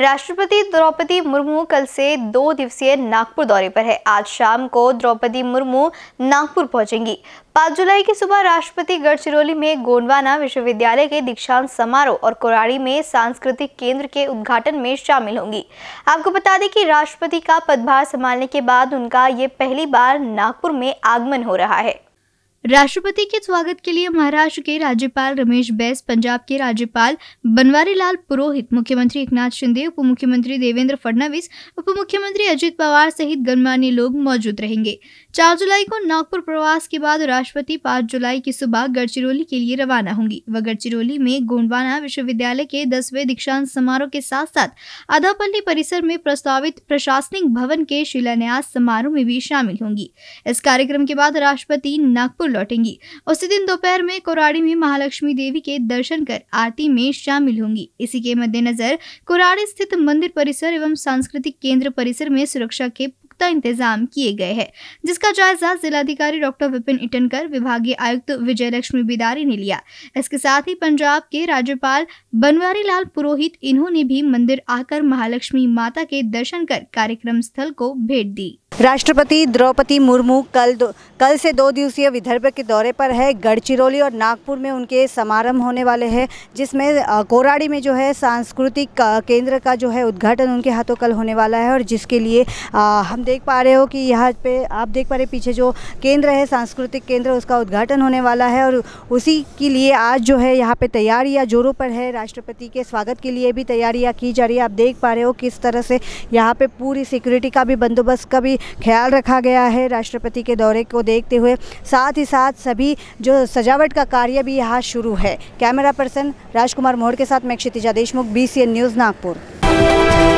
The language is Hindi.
राष्ट्रपति द्रौपदी मुर्मू कल से दो दिवसीय नागपुर दौरे पर है आज शाम को द्रौपदी मुर्मू नागपुर पहुंचेंगी पाँच जुलाई की सुबह राष्ट्रपति गढ़चिरौली में गोंडवाना विश्वविद्यालय के दीक्षांत समारोह और कोराड़ी में सांस्कृतिक केंद्र के उद्घाटन में शामिल होंगी आपको बता दें कि राष्ट्रपति का पदभार संभालने के बाद उनका ये पहली बार नागपुर में आगमन हो रहा है राष्ट्रपति के स्वागत के लिए महाराष्ट्र के राज्यपाल रमेश बैस पंजाब के राज्यपाल बनवारी लाल पुरोहित मुख्यमंत्री एकनाथ शिंदे उप मुख्यमंत्री देवेंद्र फडणवीस उप मुख्यमंत्री अजित पवार सहित गणमान्य लोग मौजूद रहेंगे चार जुलाई को नागपुर प्रवास के बाद राष्ट्रपति पाँच जुलाई की सुबह गढ़चिरौली के लिए रवाना होंगी वह गढ़चिरौली में गोंडवाना विश्वविद्यालय के दसवें दीक्षांत समारोह के साथ साथ अदापल्ली परिसर में प्रस्तावित प्रशासनिक भवन के शिलान्यास समारोह में भी शामिल होंगी इस कार्यक्रम के बाद राष्ट्रपति नागपुर लौटेंगी उसी दिन दोपहर में कोराड़ी में महालक्ष्मी देवी के दर्शन कर आरती में शामिल होंगी इसी के मद्देनजर कोराड़ी स्थित मंदिर परिसर एवं सांस्कृतिक केंद्र परिसर में सुरक्षा के पुख्ता इंतजाम किए गए हैं जिसका जायजा जिलाधिकारी डॉक्टर विपिन इटनकर विभागीय आयुक्त विजय लक्ष्मी बिदारी ने लिया इसके साथ ही पंजाब के राज्यपाल बनवारी लाल पुरोहित इन्होंने भी मंदिर आकर महालक्ष्मी माता के दर्शन कर कार्यक्रम स्थल को भेंट दी राष्ट्रपति द्रौपदी मुर्मू कल दो कल से दो दिवसीय विदर्भ के दौरे पर है गढ़चिरौली और नागपुर में उनके समारंभ होने वाले हैं जिसमें कोराड़ी में जो है सांस्कृतिक केंद्र का जो है उद्घाटन उनके हाथों कल होने वाला है और जिसके लिए आ, हम देख पा रहे हो कि यहाँ पे आप देख पा रहे पीछे जो केंद्र है सांस्कृतिक केंद्र उसका उद्घाटन होने वाला है और उसी के लिए आज जो है यहाँ पर तैयारियाँ जोरों पर है राष्ट्रपति के स्वागत के लिए भी तैयारियाँ की जा रही है आप देख पा रहे हो किस तरह से यहाँ पर पूरी सिक्योरिटी का भी बंदोबस्त का भी ख्याल रखा गया है राष्ट्रपति के दौरे को देखते हुए साथ ही साथ सभी जो सजावट का कार्य भी यहाँ शुरू है कैमरा पर्सन राजकुमार मोहड़ के साथ मैं क्षितिजा देशमुख बी न्यूज़ नागपुर